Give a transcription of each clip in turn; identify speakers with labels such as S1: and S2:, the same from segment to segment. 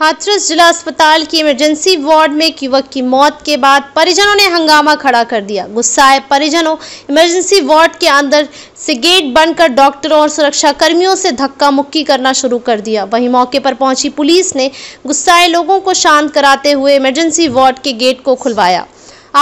S1: हाथरस जिला अस्पताल की इमरजेंसी वार्ड में एक युवक की मौत के बाद परिजनों ने हंगामा खड़ा कर दिया गुस्साए परिजनों इमरजेंसी वार्ड के अंदर से गेट बंद कर डॉक्टरों और सुरक्षा कर्मियों से धक्का मुक्की करना शुरू कर दिया वहीं मौके पर पहुंची पुलिस ने गुस्साए लोगों को शांत कराते हुए इमरजेंसी वार्ड के गेट को खुलवाया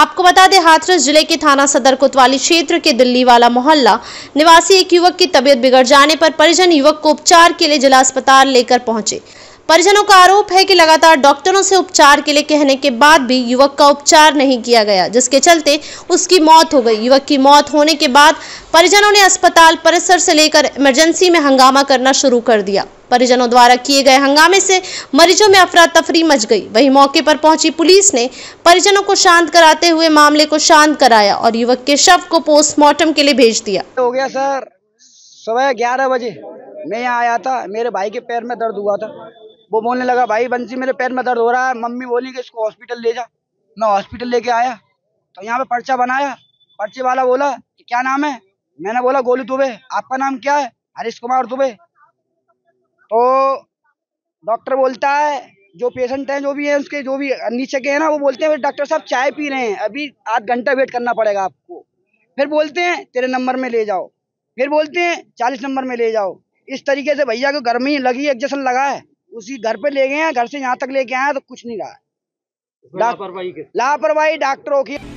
S1: आपको बता दें हाथरस जिले के थाना सदर कोतवाली क्षेत्र के दिल्ली वाला मोहल्ला निवासी एक युवक की तबीयत बिगड़ जाने पर परिजन युवक को उपचार के लिए जिला अस्पताल लेकर पहुंचे परिजनों का आरोप है कि लगातार डॉक्टरों से उपचार के लिए कहने के बाद भी युवक का उपचार नहीं किया गया जिसके चलते उसकी मौत हो गई युवक की मौत होने के बाद परिजनों ने अस्पताल परिसर से लेकर इमरजेंसी में हंगामा करना शुरू कर दिया परिजनों द्वारा किए गए हंगामे से मरीजों में अफरा तफरी मच गई वहीं मौके पर पहुंची पुलिस ने परिजनों को शांत कराते हुए मामले को शांत कराया और युवक के शव को पोस्टमार्टम के लिए भेज दिया
S2: हो गया सर सुबह ग्यारह बजे मैं यहाँ आया था मेरे भाई के पैर में दर्द हुआ था वो बोलने लगा भाई बंसी मेरे पैर में दर्द हो रहा है मम्मी बोली कि इसको हॉस्पिटल ले जा मैं हॉस्पिटल लेके आया तो यहाँ पे पर्चा बनाया पर्चे वाला बोला कि क्या नाम है मैंने बोला गोलू दुबे आपका नाम क्या है हरीश कुमार दुबे तो डॉक्टर बोलता है जो पेशेंट हैं जो भी हैं उसके जो भी नीचे के हैं ना वो बोलते हैं डॉक्टर साहब चाय पी रहे हैं अभी आध घंटा वेट करना पड़ेगा आपको फिर बोलते हैं तेरे नंबर में ले जाओ फिर बोलते हैं चालीस नंबर में ले जाओ इस तरीके से भैया को गर्मी लगी एग्जेशन लगा है उसी घर पे ले गए हैं घर से यहाँ तक लेके आए तो कुछ नहीं रहा तो लापरवाही लापरवाही डॉक्टरों की